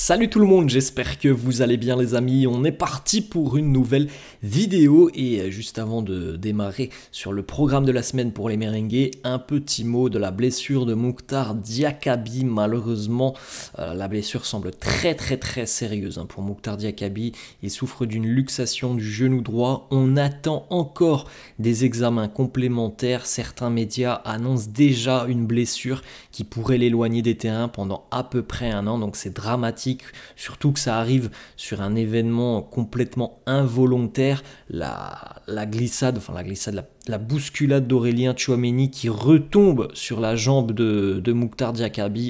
Salut tout le monde, j'espère que vous allez bien les amis, on est parti pour une nouvelle vidéo et euh, juste avant de démarrer sur le programme de la semaine pour les meringués, un petit mot de la blessure de Mouktar Diakabi, malheureusement euh, la blessure semble très très très sérieuse hein, pour Mouktar Diakabi, il souffre d'une luxation du genou droit, on attend encore des examens complémentaires, certains médias annoncent déjà une blessure qui pourrait l'éloigner des terrains pendant à peu près un an, donc c'est dramatique surtout que ça arrive sur un événement complètement involontaire, la, la glissade, enfin la glissade, la la bousculade d'Aurélien Chouameni qui retombe sur la jambe de, de Mouktar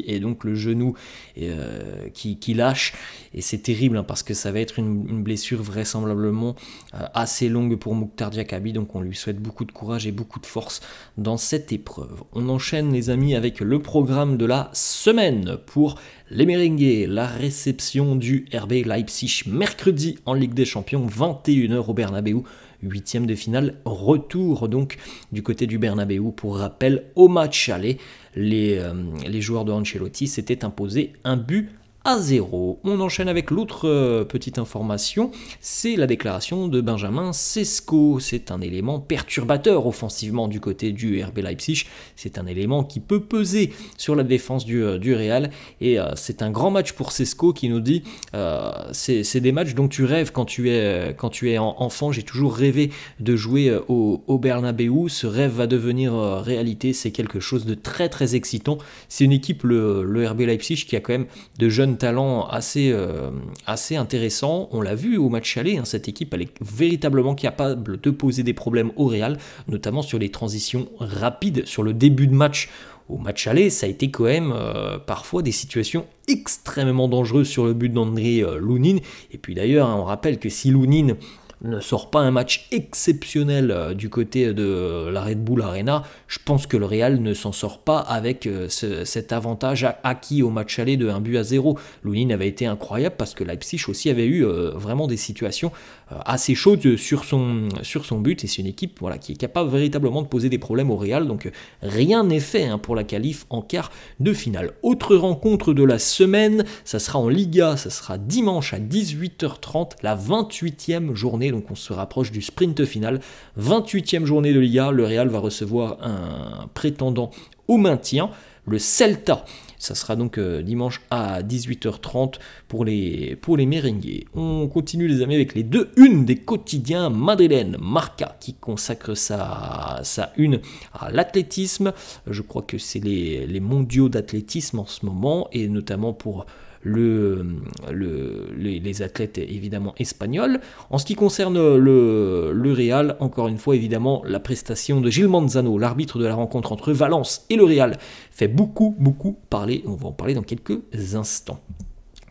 et donc le genou euh, qui, lâche. Et c'est terrible hein, parce que ça va être une, blessure vraisemblablement euh, assez longue pour Mouktar Diakabi. Donc on lui souhaite beaucoup de courage et beaucoup de force dans cette épreuve. On enchaîne les amis avec le programme de la semaine pour les Meringues. la réception du RB Leipzig mercredi en Ligue des Champions, 21h au Bernabeu huitième de finale. Retour donc du côté du Bernabeu. Pour rappel, au match aller, les, euh, les joueurs de Ancelotti s'étaient imposés un but on enchaîne avec l'autre euh, petite information, c'est la déclaration de Benjamin Cesco. C'est un élément perturbateur offensivement du côté du RB Leipzig. C'est un élément qui peut peser sur la défense du, euh, Real. Et euh, c'est un grand match pour Cesco qui nous dit c'est des matchs dont tu rêves quand tu es, quand tu es enfant. J'ai toujours rêvé de jouer au, au Bernabeu. Ce rêve va devenir réalité. C'est quelque chose de très très excitant. C'est une équipe, le, le RB Leipzig, qui a quand même de jeunes talent assez, euh, assez intéressant. On l'a vu au match aller, hein, cette équipe elle est véritablement capable de poser des problèmes au Real, notamment sur les transitions rapides, sur le début de match. Au match aller, ça a été quand même euh, parfois des situations extrêmement dangereuses sur le but d'André euh, Lounine. Et puis d'ailleurs, hein, on rappelle que si Lounine ne sort pas un match exceptionnel euh, du côté de la Red Bull Arena, je pense que le Real ne s'en sort pas avec euh, cet avantage acquis au match aller de 1 but à 0. Lounine avait été incroyable parce que Leipzig aussi avait eu euh, vraiment des situations assez chaudes sur son, sur son but et c'est une équipe voilà, qui est capable véritablement de poser des problèmes au Real. Donc rien n'est fait hein, pour la qualif en quart de finale. Autre rencontre de la semaine, ça sera en Liga, ça sera dimanche à 18h30, la 28e journée donc on se rapproche du sprint final. 28e journée de Liga, le Real va recevoir un prétendant au maintien, le Celta. Ça sera donc euh, dimanche à 18h30 pour les, pour les On continue les amis avec les deux une des quotidiens madrilènes. Marca qui consacre sa, sa une à l'athlétisme. Je crois que c'est les, les mondiaux d'athlétisme en ce moment et notamment pour les, athlètes évidemment espagnols. En ce qui concerne le, Real, encore une fois évidemment la prestation de Gil Manzano, l'arbitre de la rencontre entre Valence et le Real, fait beaucoup beaucoup parler, on va en parler dans quelques instants.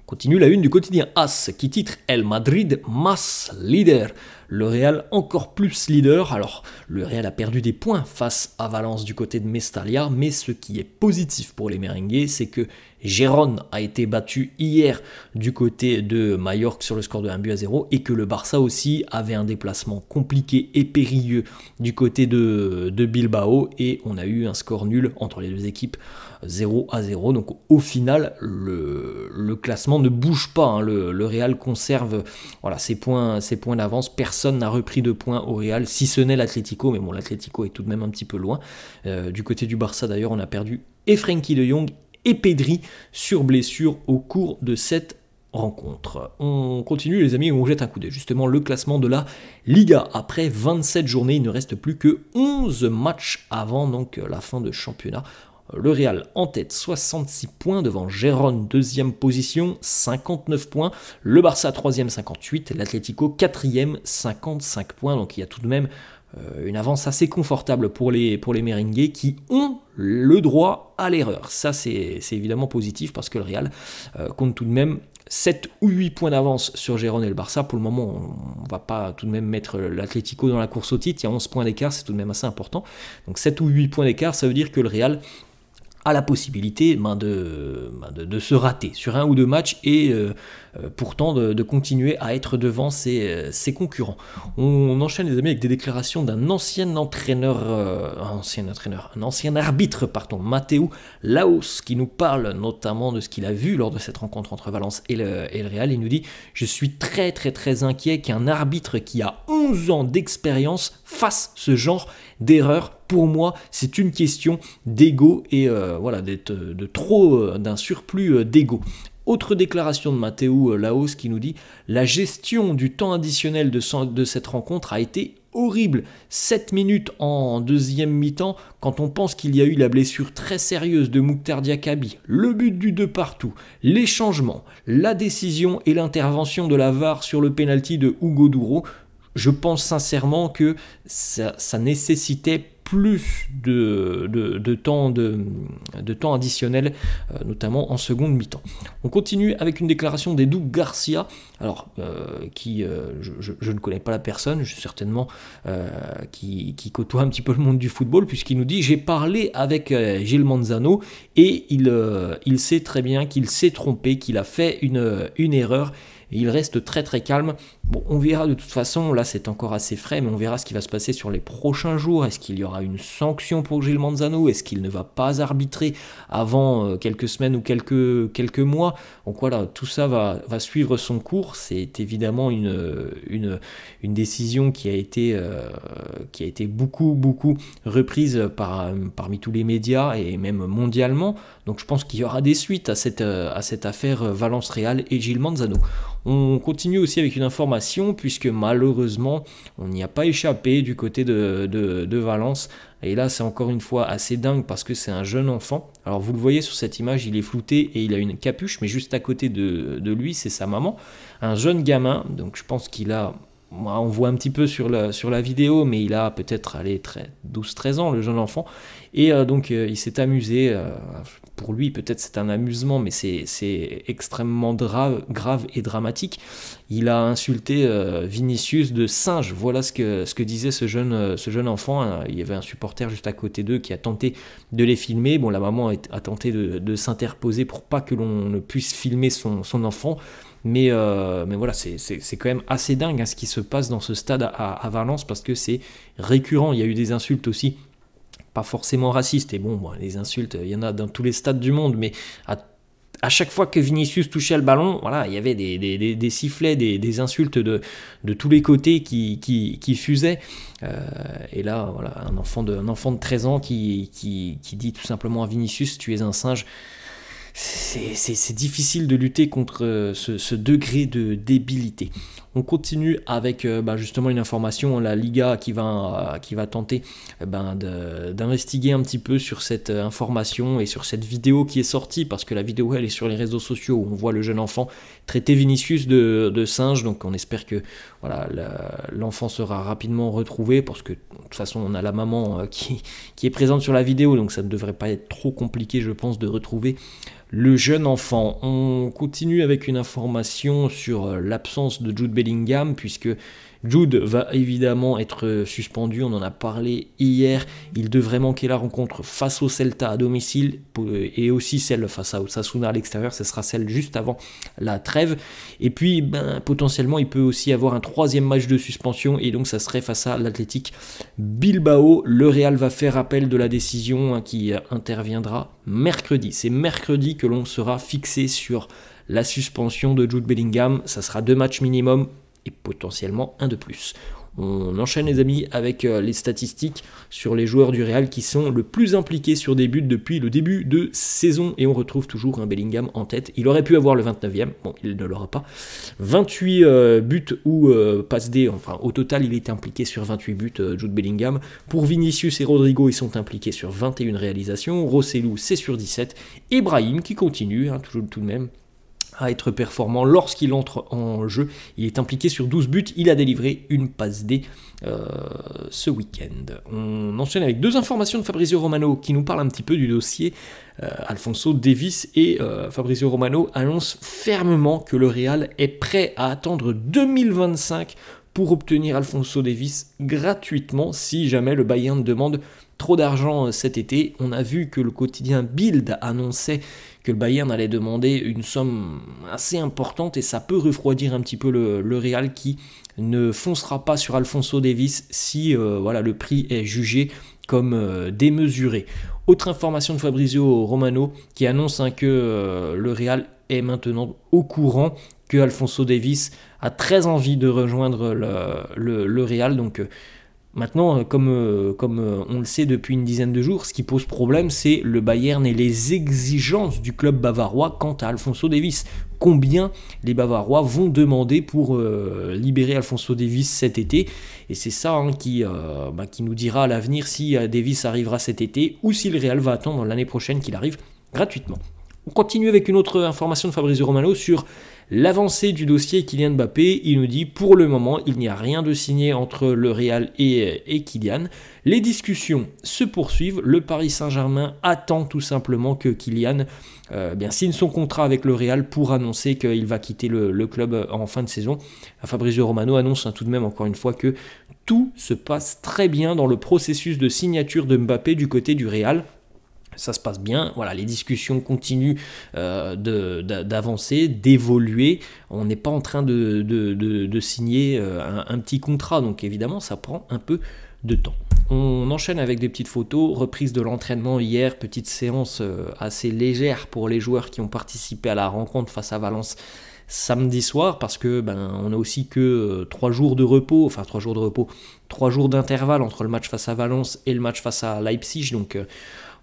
Continue la une du quotidien AS qui titre El Madrid mas Leader. Le Real encore plus leader. Alors, le Real a perdu des points face à Valence du côté de Mestalia, mais ce qui est positif pour les merengues, c'est que Gérone a été battu hier du côté de Mallorca sur le score de 1 but à 0 et que le Barça aussi avait un déplacement compliqué et périlleux du côté de, de Bilbao et on a eu un score nul entre les deux équipes 0 à 0. Donc au final, le, classement ne bouge pas. Hein. Le, Real conserve voilà, ses points, ses points d'avance. Personne n'a repris de points au Real, si ce n'est l'Atlético. Mais bon, l'Atlético est tout de même un petit peu loin. Euh, du côté du Barça, d'ailleurs, on a perdu et Frankie de Jong et Pedri sur blessure au cours de cette rencontre. On continue les amis, on jette un coup d'œil. Justement, le classement de la Liga. Après 27 journées, il ne reste plus que 11 matchs avant donc euh, la fin de championnat. Le Real en tête 66 points devant Gérone deuxième position 59 points, le Barça troisième 58, l'Atlético quatrième 55 points. Donc il y a tout de même euh, une avance assez confortable pour les, pour les qui ont le droit à l'erreur. Ça, c'est évidemment positif parce que le Real euh, compte tout de même 7 ou 8 points d'avance sur Gérone et le Barça. Pour le moment, on ne va pas tout de même mettre l'Atlético dans la course au titre. Il y a 11 points d'écart, c'est tout de même assez important. Donc 7 ou 8 points d'écart, ça veut dire que le Real la possibilité ben, ben, de, de, se rater sur un ou deux matchs et euh, euh, pourtant de, continuer à être devant euh, ses, concurrents. On, enchaîne les amis avec des déclarations d'un ancien entraîneur, ancien entraîneur, un ancien arbitre, pardon, Matteo Laos, qui nous parle notamment de ce qu'il a vu lors de cette rencontre entre Valence et le, et le Real. Il nous dit Je suis très très très inquiet qu'un arbitre qui a 11 ans d'expérience fasse ce genre d'erreur pour moi, c'est une question d'ego et euh, voilà, d'être euh, de trop, euh, d'un surplus d'ego. Autre déclaration de Matteo Laos qui nous dit La gestion du temps additionnel de, de cette rencontre a été horrible. 7 minutes en deuxième mi-temps, quand on pense qu'il y a eu la blessure très sérieuse de Mouktar Diakabi, le but du 2 partout, les changements, la décision et l'intervention de la VAR sur le penalty de Hugo Douro, je pense sincèrement que ça, ça nécessitait plus de, temps, de, temps additionnel, euh, notamment en seconde mi-temps. On continue avec une déclaration d'Edu Garcia, alors euh, qui, euh, je, ne connais pas la personne, je, certainement qui, côtoie un petit peu le monde du football, puisqu'il nous dit j'ai parlé avec Gilles Manzano et il, il sait très bien qu'il s'est trompé, qu'il a fait une, une erreur il reste très très calme. on verra de toute façon, là c'est encore assez frais, mais on verra ce qui va se passer sur les prochains jours. Est-ce qu'il y aura une sanction pour Gilles Manzano Est-ce qu'il ne va pas arbitrer avant euh, quelques semaines ou quelques, quelques mois Donc voilà, tout ça va, suivre son cours. C'est évidemment une, décision qui a été, euh, qui a été beaucoup beaucoup reprise euh, parmi tous les médias et même mondialement. Donc je pense qu'il y aura des suites à cette, euh, à cette affaire euh, Valence Real et Gil Manzano. On continue aussi avec une information, puisque malheureusement, on n'y a pas échappé du côté de, Valence. Et là, c'est encore une fois assez dingue parce que c'est un jeune enfant. Alors, vous le voyez sur cette image, il est flouté et il a une capuche, mais juste à côté de, lui, c'est sa maman. Un jeune gamin, donc je pense qu'il a. On voit un petit peu sur la, sur la vidéo, mais il a peut-être 12-13 ans, le jeune enfant. Et euh, donc, il s'est amusé pour lui, peut-être c'est un amusement, mais c'est extrêmement grave et dramatique. Il a insulté euh, Vinicius de singe. Voilà ce que, disait ce jeune, euh, enfant. Hein. Il y avait un supporter juste à côté d'eux qui a tenté de les filmer. Bon, la maman a tenté de, s'interposer pour pas que l'on ne puisse filmer son, enfant. Mais, euh, voilà, c'est quand même assez dingue hein, ce qui se passe dans ce stade à, à Valence parce que c'est récurrent. Il y a eu des insultes aussi pas forcément raciste. Et bon, les insultes, il y en a dans tous les stades du monde, mais à, à chaque fois que Vinicius touchait le ballon, voilà, il y avait des, des, des, sifflets, des, insultes de, de, tous les côtés qui, qui, qui fusaient. Euh, et là, voilà, un enfant de, enfant de 13 ans qui, qui, qui dit tout simplement à Vinicius, tu es un singe c'est difficile de lutter contre euh, ce, degré de débilité. On continue avec euh, bah, justement une information, la Liga qui va, euh, qui va tenter ben, d'investiguer un petit peu sur cette information et sur cette vidéo qui est sortie, parce que la vidéo elle est sur les réseaux sociaux où on voit le jeune enfant traiter Vinicius de, singe, donc on espère que voilà l'enfant sera rapidement retrouvé, parce que de toute façon on a la maman qui, qui est présente sur la vidéo, donc ça ne devrait pas être trop compliqué je pense de retrouver le jeune enfant. On continue avec une information sur euh, l'absence de Jude Bellingham, puisque Jude va évidemment être euh, suspendu, on en a parlé hier. Il devrait manquer la rencontre face au Celta à domicile euh, et aussi celle face à Osasuna à l'extérieur, ce sera celle juste avant la trêve. Et puis ben, potentiellement, il peut aussi avoir un troisième match de suspension et donc ça serait face à l'Athletic Bilbao. Le Real va faire appel de la décision hein, qui interviendra mercredi. C'est mercredi que l'on sera fixé sur la suspension de Jude Bellingham. Ça sera deux matchs minimum potentiellement un de plus. On enchaîne les amis avec euh, les statistiques sur les joueurs du Real qui sont le plus impliqués sur des buts depuis le début de saison et on retrouve toujours un Bellingham en tête. Il aurait pu avoir le 29e, bon il ne l'aura pas. 28 euh, buts ou euh, passes D, enfin au total il est impliqué sur 28 buts Jude Bellingham. Pour Vinicius et Rodrigo ils sont impliqués sur 21 réalisations, Rossellou c'est sur 17 Ibrahim qui continue hein, toujours tout de même à être performant lorsqu'il entre en jeu. Il est impliqué sur 12 buts, il a délivré une passe D euh, ce week-end. On enchaîne avec deux informations de Fabrizio Romano qui nous parle un petit peu du dossier. Euh, Alfonso Davis et euh, Fabrizio Romano annonce fermement que le Real est prêt à attendre 2025 pour obtenir Alfonso Davis gratuitement si jamais le Bayern demande trop d'argent cet été. On a vu que le quotidien Bild annonçait le Bayern allait demander une somme assez importante et ça peut refroidir un petit peu le, Real qui ne foncera pas sur Alfonso Davis si euh, voilà, le prix est jugé comme euh, démesuré. Autre information de Fabrizio Romano qui annonce hein, que euh, le Real est maintenant au courant que Alfonso Davis a très envie de rejoindre le, le Real. Donc Maintenant, euh, comme, euh, euh, on le sait depuis une dizaine de jours, ce qui pose problème, c'est le Bayern et les exigences du club bavarois quant à Alfonso Davis. Combien les Bavarois vont demander pour libérer Alfonso Davis cet été Et c'est ça hein, qui, bah, qui nous dira à l'avenir si Davis arrivera cet été ou si le Real va attendre l'année prochaine qu'il arrive gratuitement. On continue avec une autre information de Fabrizio Romano sur l'avancée du dossier Kylian Mbappé. Il nous dit pour le moment, il n'y a rien de signé entre le Real et, euh, Kylian. Les discussions se poursuivent. Le Paris Saint-Germain attend tout simplement que Kylian euh, bien, signe son contrat avec le Real pour annoncer qu'il va quitter le, club euh, en fin de saison. Fabrizio Romano annonce hein, tout de même encore une fois que tout se passe très bien dans le processus de signature de Mbappé du côté du Real ça se passe bien. Voilà, les discussions continuent euh, d'avancer, d'évoluer. On n'est pas en train de, signer euh, un, petit contrat, donc évidemment, ça prend un peu de temps. On enchaîne avec des petites photos, reprise de l'entraînement hier, petite séance euh, assez légère pour les joueurs qui ont participé à la rencontre face à Valence samedi soir parce que ben on a aussi que trois jours de repos, enfin trois jours de repos, trois jours d'intervalle entre le match face à Valence et le match face à Leipzig. Donc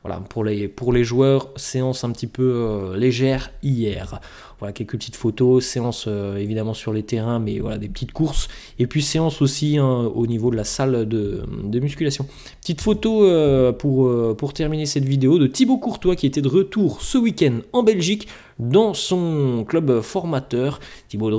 voilà, pour les, pour les joueurs, séance un petit peu euh, légère hier. Voilà, quelques petites photos, séance euh, évidemment sur les terrains, mais voilà, des petites courses. Et puis séance aussi hein, au niveau de la salle de, musculation. Petite photo euh, pour, pour terminer cette vidéo de Thibaut Courtois qui était de retour ce week-end en Belgique dans son club formateur. Thibaut,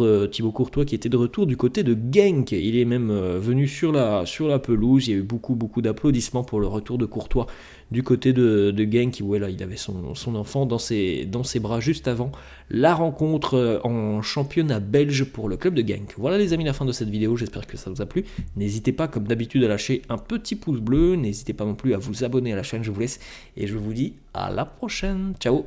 Courtois qui était de retour du côté de Genk. Il est même euh, venu sur la, pelouse. Il y a eu beaucoup, beaucoup d'applaudissements pour le retour de Courtois du côté de, de Genk. Où, il avait son, enfant dans ses, dans ses bras juste avant la rencontre euh, en championnat belge pour le club de Genk. Voilà les amis, la fin de cette vidéo. J'espère que ça vous a plu. N'hésitez pas, comme d'habitude, à lâcher un petit pouce bleu. N'hésitez pas non plus à vous abonner à la chaîne. Je vous laisse et je vous dis à la prochaine. Ciao